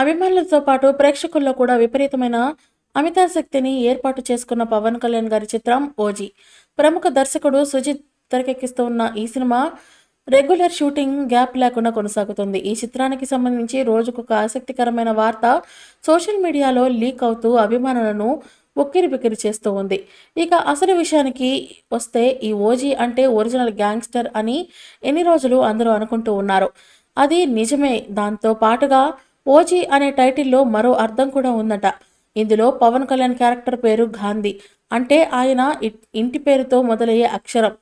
అభిమానులతో పాటు ప్రేక్షకుల్లో కూడా విపరీతమైన అమితాశక్తిని ఏర్పాటు చేసుకున్న పవన్ కళ్యాణ్ గారి చిత్రం ఓజీ ప్రముఖ దర్శకుడు సుజిత్ తెరకెక్కిస్తూ ఉన్న ఈ సినిమా రెగ్యులర్ షూటింగ్ గ్యాప్ లేకుండా కొనసాగుతుంది ఈ చిత్రానికి సంబంధించి రోజుకొక ఆసక్తికరమైన వార్త సోషల్ మీడియాలో లీక్ అవుతూ అభిమానులను ఉక్కిరి బిక్కిరి చేస్తూ ఉంది ఇక అసలు విషయానికి వస్తే ఈ ఓజీ అంటే ఒరిజినల్ గ్యాంగ్స్టర్ అని ఎన్ని రోజులు అందరూ అనుకుంటూ ఉన్నారు అది నిజమే దాంతో పాటుగా ఓజీ అనే టైటిల్లో మరో అర్థం కూడా ఉందట ఇందులో పవన్ కళ్యాణ్ క్యారెక్టర్ పేరు గాంధీ అంటే ఆయన ఇంటి పేరుతో మొదలయ్యే అక్షరం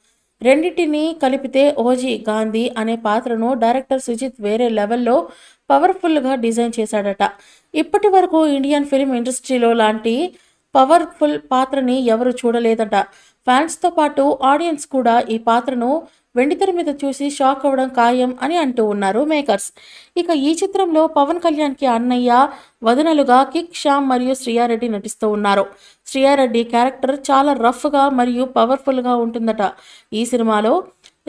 రెండింటిని కలిపితే ఓజీ గాంధీ అనే పాత్రను డైరెక్టర్ సుజిత్ వేరే లెవెల్లో పవర్ఫుల్గా డిజైన్ చేశాడట ఇప్పటి వరకు ఇండియన్ ఫిలిం ఇండస్ట్రీలో లాంటి పవర్ఫుల్ పాత్రని ఎవరు చూడలేదట ఫ్యాన్స్తో పాటు ఆడియన్స్ కూడా ఈ పాత్రను వెండితెర మీద చూసి షాక్ అవ్వడం ఖాయం అని అంటూ ఉన్నారు మేకర్స్ ఇక ఈ చిత్రంలో పవన్ కళ్యాణ్కి అన్నయ్య వదనలుగా కిక్ శ్యామ్ మరియు శ్రీయారెడ్డి నటిస్తూ ఉన్నారు శ్రీయారెడ్డి క్యారెక్టర్ చాలా రఫ్గా మరియు పవర్ఫుల్గా ఉంటుందట ఈ సినిమాలో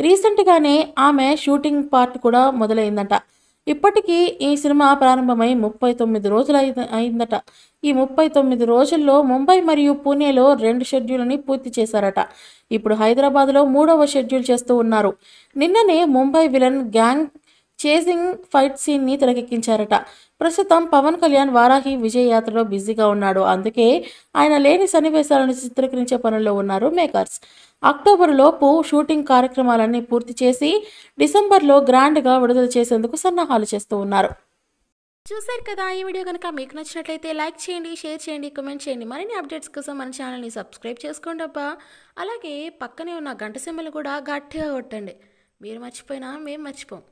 రీసెంట్గానే ఆమె షూటింగ్ పార్ట్ కూడా మొదలైందట ఇప్పటికీ ఈ సినిమా ప్రారంభమై ముప్పై తొమ్మిది రోజులు అయిందట ఈ ముప్పై తొమ్మిది రోజుల్లో ముంబై మరియు పూణేలో రెండు షెడ్యూల్ని పూర్తి చేశారట ఇప్పుడు హైదరాబాద్లో మూడవ షెడ్యూల్ చేస్తూ ఉన్నారు నిన్ననే Mumbai villain gang chasing fight సీన్ని తెరకెక్కించారట ప్రస్తుతం పవన్ కళ్యాణ్ వారాహి విజయ యాత్రలో బిజీగా ఉన్నాడు అందుకే ఆయన లేని సన్నివేశాలను చిత్రీకరించే పనుల్లో ఉన్నారు మేకర్స్ అక్టోబర్ లోపు షూటింగ్ కార్యక్రమాలన్నీ పూర్తి చేసి డిసెంబర్లో గ్రాండ్గా విడుదల చేసేందుకు సన్నాహాలు చేస్తూ ఉన్నారు చూశారు కదా ఈ వీడియో కనుక మీకు నచ్చినట్లయితే లైక్ చేయండి షేర్ చేయండి కమెంట్ చేయండి మరిన్ని అప్డేట్స్ కోసం మన ఛానల్ని సబ్స్క్రైబ్ చేసుకోండి అబ్బా అలాగే పక్కనే ఉన్న గంట సెమ్మలు కూడా గట్టిగా కొట్టండి మీరు మర్చిపోయినా మేము మర్చిపోం